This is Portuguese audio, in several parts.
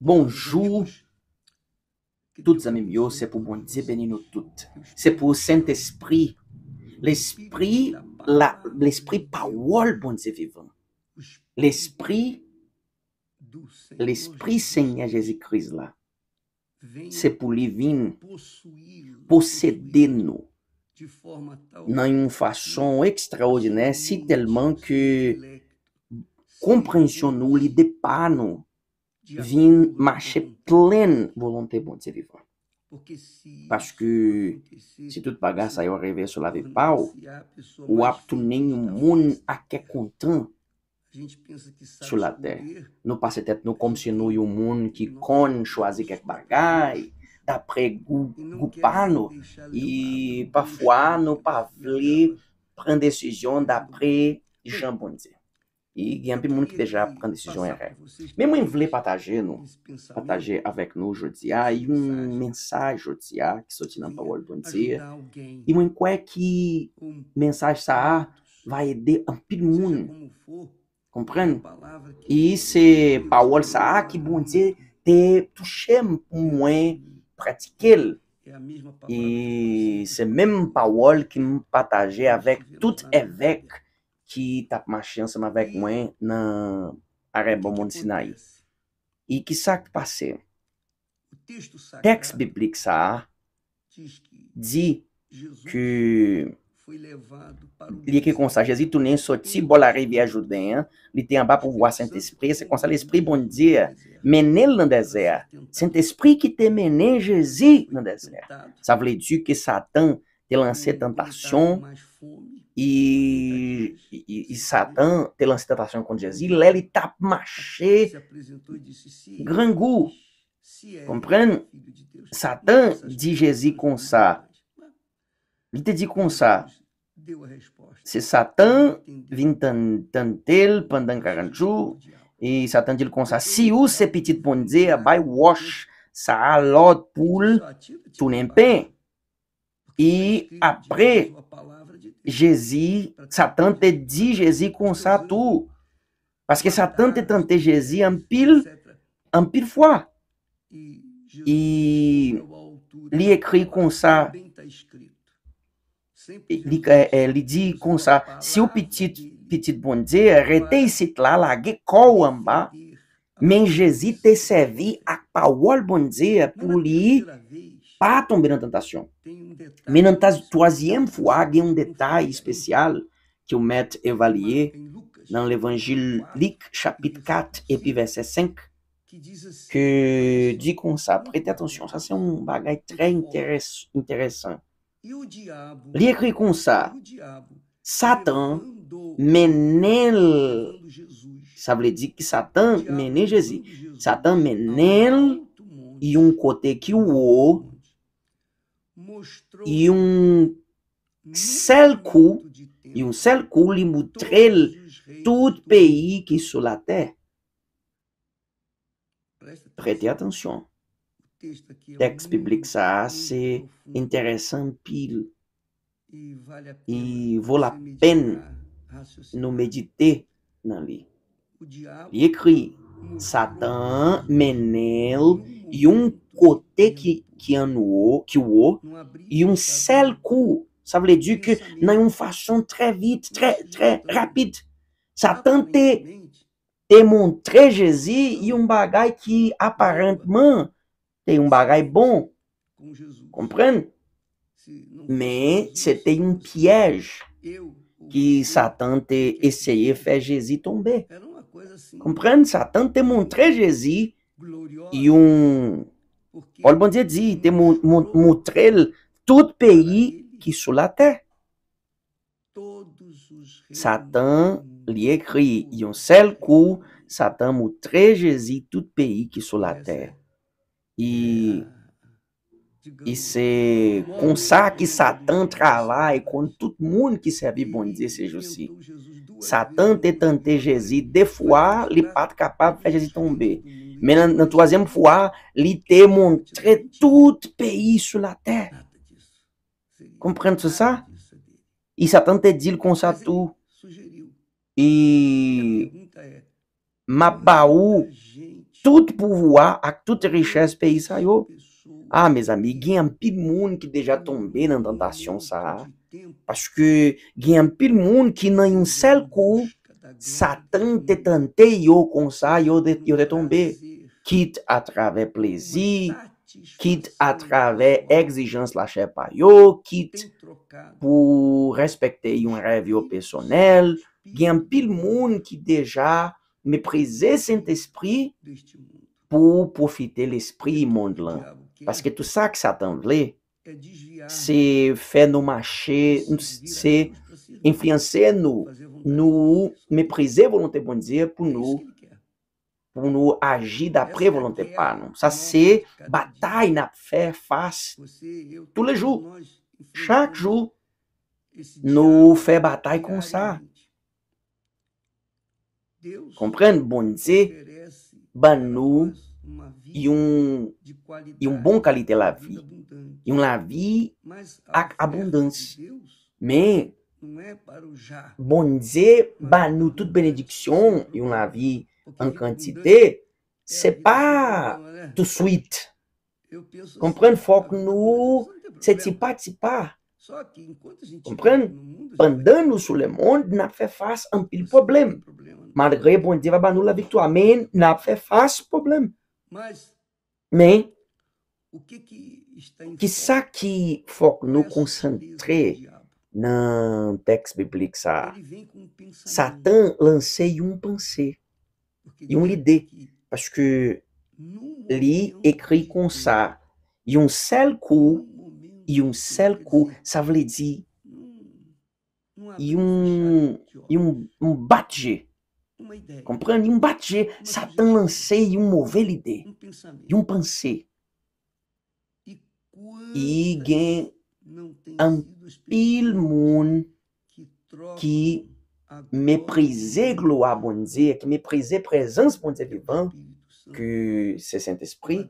Bonjour toutes amis c'est c'est pour bon nous tous. c'est pour saint saint Esprit, l'Esprit, l'Esprit bon dieu vivant, L'Esprit, l'Esprit Seigneur Jésus-Christ là, pour pour venir posséder nous dans une façon extraordinaire si tellement que compréhension nous, l'idée pas nous. vin mache plen volante bontse vipa. Paske si tout bagay sayo revye sou la vipa ou, ou ap tounen yon moun a kek kontan sou la dey. Nou pasetet nou kom se nou yon moun ki kon chwazi kek bagay dapre goupano e pafwa nou pa vle pren desisyon dapre jen bontse. I e yon pi moun ki deja pran desisyon erè. Men mwen vle pataje nou, pataje avèk nou jodi ya, yon mensaj jodi ya, ki soti nan pawol bonti ya, yon mwen kwe ki mensaj sa a, va ede an pi moun. Komprende? I se pawol sa a, ki bonti te touche mpou mwen pratike l. I se menm pawol ki mwen pataje avèk, tout evèk, ki tap ma chansan avèk mwen nan areb bon moun sinay. I ki sak pase. Tekst biblik sa di ki liye ki konsa Jezi tounen soti bolare bi ajouden li te anba pou vwa Saint-Esprit se konsa l'Esprit bon dir menel nan dezer. Saint-Esprit ki te menen Jezi nan dezer. Sa vle di ki Satan te lanse tentasyon e, e, e Satã ter lançado tentação com Jesus, e Lely Tapmaché, Grangu, é compreende? É Satã de Jesus com Sá. Ele te diz com Sá. Se Satã vim tantel pandan caranchu, e Satã diz com Sá, se o se petit bon dizer, vai wash sa alot poul tunempen. E apre, Jezi, Satan te di Jezi com Satu, porque Satan te tante Jezi anpil, anpil foi E li ekri com sa, li, eh, eh li di kon sa, si petit pitit, pitit bonde, rete lá la, lage kou anba, men Jezi te a ak pawol bonde pou li pas tomber na tentação. Mais dans ta troisième fois, il y que o maître Evalier na l'évangile Luc, chapitre 4, et verset 5, que diz assim, com isso. prêtez atenção, isso é um bagage très intéressant. Ele escreve com isso: Satan menel, ça veut que Satan menel Jésus, Satan menel, e um côté que o Il un seul coup il um qui cou e um tout pays qui est sur la terre prêtez attention Texte biblique ça, c'est intéressant pile. il e e vaut la peine de méditer dans lui. Il écrit Satan menel. e um côté que que anuou é que qui e um un seul coup. Ça veut dire que dans une façon très vite, très, très rapide, ça é tentait de é Jésus e um bagay que aparentemente tem um bagay bom. Compreende? Mas c'était um piège que Satan te essayé faire Jésus tomber. Compreende? Satan te montré Jésus yon Paul Bondier dizi, te moutre tout peyi ki sou la ter satan li ekri, yon sel kou satan moutre jezi tout peyi ki sou la ter i se kon sa ki satan tra la kon tout moun ki sebi Bondier se jo si satan te tante jezi defwa li pat kapab pe jezi tombe Men nan toazem fwa, li te montre tout peyi sou la tèr. Komprende se sa? I satan te dil konsa tou. I map ba ou tout pouvwa ak tout richèz peyi sa yo. Ah, a, mes amy, gen yon pil moun ki deja tombe nan tentasyon sa. Paske gen yon pil moun ki nan yon sel kou. Satan te tante yo kon sa, yo de, tomber quitte à travers plaisir, quitte à travers exigence lâchée par la quitte pour respecter un rêve personnel, yon y a un Gen monde qui déjà deja meprize esprit pour profiter profite l'esprit moun Parce que tout ça que Satan vle, c'est faire nou marcher, c'est... Em français, nous, nous mépriser volonté bon Dieu pour nous pour nous agir d'après é volonté pas nous. Ça c'est bataille n'a faire face tous les jours. Chaque jour nous fait bataille comme ça. Comprendre bon Dieu ban nous e um e um bom qualité la vie e uma vida a abundância mas Bonze, banou toute bénédiction, on la vie en quantité, c'est pas né? tout assim, tá de suite. Comprendre faut que nous, c'est petit pas, petit pas. Comprendre? Pendant nous sur le monde, n'a fait face à un pile problème. Malgré bon Dieu va nous la victoire, amen, n'a fait face problema. Mas Mais, que ça qui faut que nous concentrer Non, texte biblique ça. Satan lançait une um pensée. Une e um idée. Parce que, lui, écrit comme ça. Et un seul coup, ça veut dire. Et un. Et un bâtier. Comprenez? Un bâtier. Satan lançait une mauvaise idée. Um et une pensée. E et quand an um pil moun ki meprize gloa bondi ki meprize prezans bondi ki se sent espri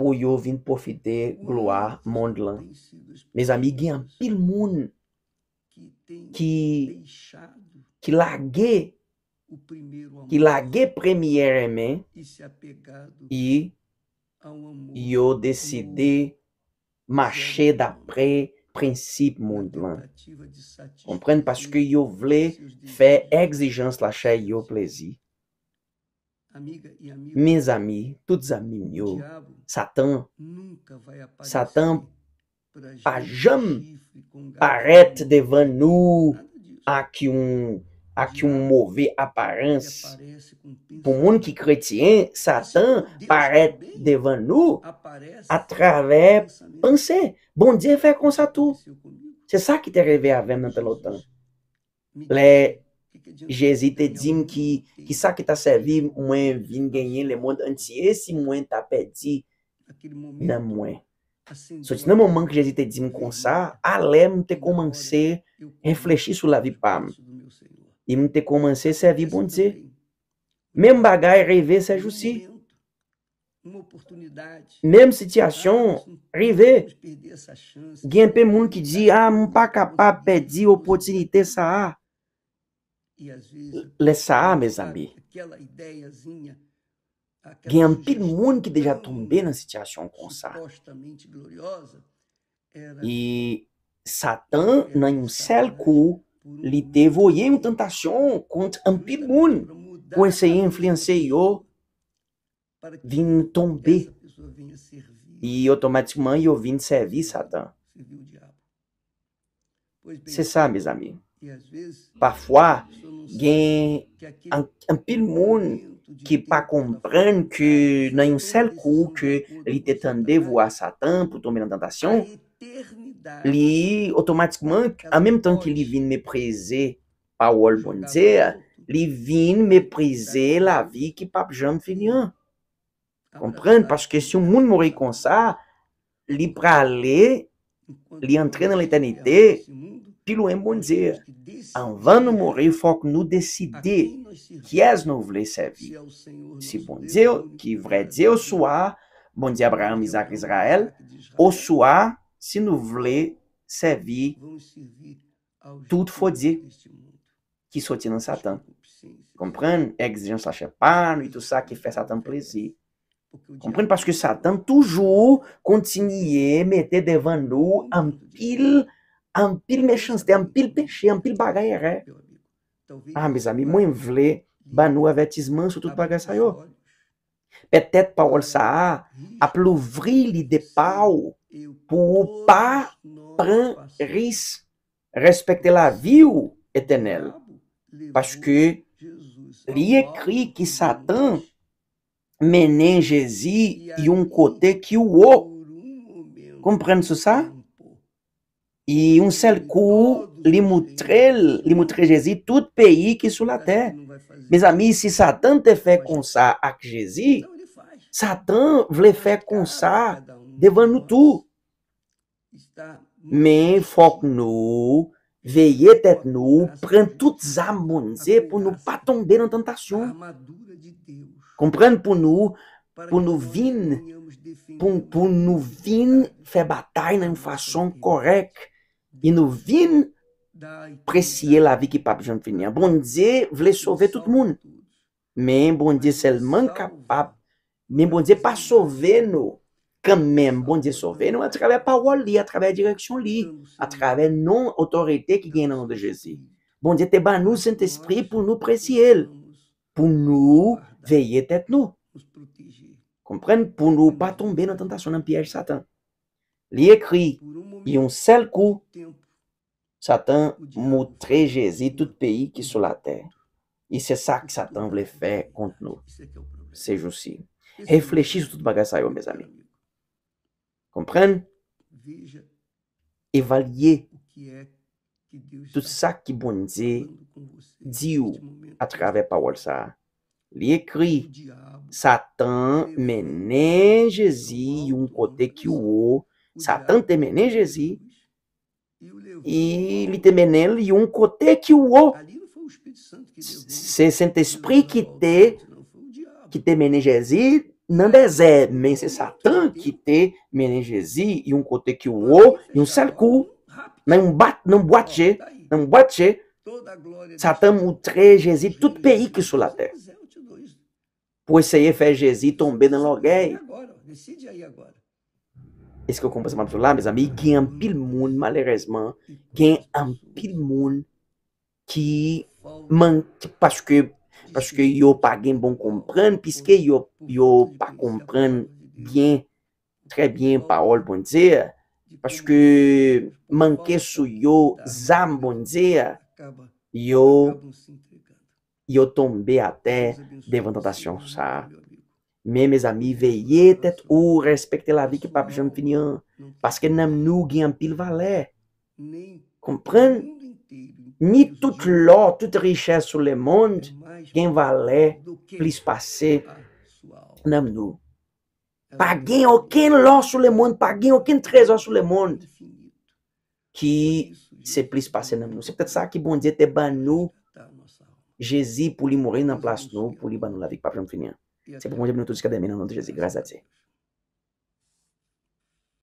pou yo vin profite gloa mond lan mes amigye an pil moun ki ki lage ki lage premye reme i yo deside marcher d'après principe mondial. Comprendre parce que yo voulez faire exigence la chair yo plaisir. Mes amis, tous amis yo, Satan, Satan pas jamais paraître devant nous avec un ak yon mouve aparans pou moun ki kretien satan paret devan nou a travè panse, bon diè fè kon sa tou se sa ki te revè avèm nan telotan le jezi te dim ki sa ki ta servi mwen vin genyen le mwen an ti esi mwen ta peti nan mwen se ti nan moun man ki jezi te dim kon sa alem te komanse reflechi sou la vi pam E não ter como ser, você é vir bom dizer. Mesmo bagaio, rever, você ajuste. É uma Mesmo situação, rever. Quem é mundo que diz, ah, não para capar, pedir oportunidade, saar. E às vezes. meus amigos. Aquela ideiazinha. Quem é mundo que deixa tomber na situação com saar. E Satan não é um céu lhe te uma tentação tentation contre un petit influenciou, vim tomber. E automaticamente eu vim servir Satã. Você sabe, meus amigos. Parfois, gen un, que para monde que não un seul coup que il t'étendait voir Satan pour tomber dans la li automatiquement, en même temps qu'il vient mépriser Paul, bon Dieu, il vient mépriser la vie qui pape jamais finie. Comprends? Parce que si on monde comme ça, li peut aller, il dans l'éternité lui un bon Dieu. en nous mourir, il faut que nous décidions qui est-ce nous voulons servir. si bon Dieu, qui vrai Dieu, soit bon Dieu Abraham, Isaac, Israël, au soir, se nos lhe servir, tudo foi dizer que só tinha Satã. compreende? exigência à e tudo isso que faz Satã plaisir. compreende? Porque Satan Satã toujours continue meter devant nous um pile, um pile méchanceté, um pile péché, um pile bagaille. Ah, mes amis, moi, je voulais, bah, nous, avertissement sur toute bagaille, ça, Peut-être parole ça a ouvrir les pas pour pas prendre risque respecter la vie éternelle parce que écrit que Satan mène Jésus un côté qui ou ce ça e um seul coup, lui montrer, Jesus montrer Jésus tout pays que est sur la terre. Mes amis, se Satan te fez com ça a Jésus, Satan vle fez com ça devant nous tous. Mais faut que nous veillions tête nous, prendre toutes les âmes pour nous pas tomber dans la tentation. Comprendre pour nous, pour nous venir, pour, pour nous venir faire bataille d'une façon correcte. et nous vient apprécier la vie qui pape Jean finir. Bon Dieu voulait sauver tout le monde. Mais bon Dieu seulement capable. Mais bon Dieu pas sauver nous. Quand même, bon Dieu sauver nous à travers parole, li, à travers direction, li, à travers non autorités qui vient nom de Jésus. Bon Dieu, t'es nous, Saint-Esprit, pour nous précier, pour nous veiller tête nous. Comprenez? Pour nous pas tomber dans la tentation d'un piège Satan. Li ekri, yon sel kou, Satan moutrejezi tout peyi ki sou la ter. E se sa ki Satan vle fe kont nou. Se jousi. Reflechi sou tout bagasay yo, me zanen. Komprene? Evalye tout sa ki bonize diyo atrave pawol sa. Li ekri, Satan menejezi yon kote ki ou ou Satã temenegesi e litemenel e um cote que o se sente esprit é é que te que te menegesi nandezé mas se Satan que te menegesi e um cote que o e um selku não bat não boate tá não boate satã mutre jesi tout pays que sur la terre pois se é fez Jezi tomber dans l'orgueil decide aí agora Eske konpaseman pou la, gen an pil moun malerezman, gen an pil moun ki manke paske yo pa gen bon kompren, piske yo pa kompren gen, tre bien parol bon zir, paske manke sou yo zam bon zir, yo tombe ate devan dotasyon sa. Mè mè zami veye tèt ou respekte la vi ki pape Jean Finian paske nan nou gen an pil valè. Komprèn? Ni tout lò, tout richè sou le mond, gen valè plis pase nan nou. Pa euh, gen okè lò sou le mond, pa gen okè trezò sou le mond ki se plis pase nan nou. Se pèt sa ki bon dize te ban nou Jezi pou li moure nan plas nou pou li ban nou la vi ki pape Jean Finian. c'est pour moi que nous tous qui avons notre je grâce à Dieu.